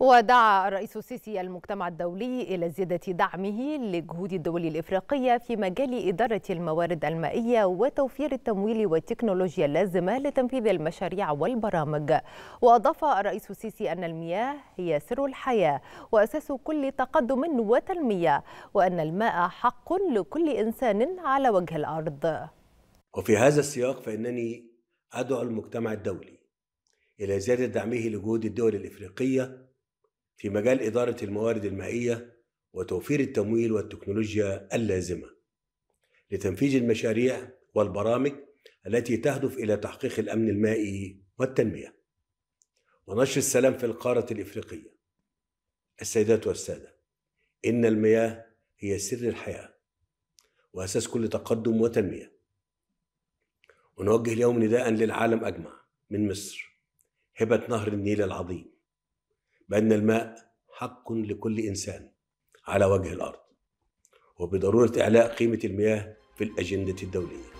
ودعا الرئيس السيسي المجتمع الدولي إلى زيادة دعمه لجهود الدول الإفريقية في مجال إدارة الموارد المائية وتوفير التمويل والتكنولوجيا اللازمة لتنفيذ المشاريع والبرامج وأضاف الرئيس السيسي أن المياه هي سر الحياة وأساس كل تقدم وتنمية وأن الماء حق لكل إنسان على وجه الأرض وفي هذا السياق فإنني أدعو المجتمع الدولي إلى زيادة دعمه لجهود الدول الإفريقية في مجال إدارة الموارد المائية وتوفير التمويل والتكنولوجيا اللازمة لتنفيذ المشاريع والبرامج التي تهدف إلى تحقيق الأمن المائي والتنمية ونشر السلام في القارة الإفريقية السيدات والسادة إن المياه هي سر الحياة وأساس كل تقدم وتنمية ونوجه اليوم نداء للعالم أجمع من مصر هبة نهر النيل العظيم بأن الماء حق لكل إنسان على وجه الأرض وبضرورة إعلاء قيمة المياه في الأجندة الدولية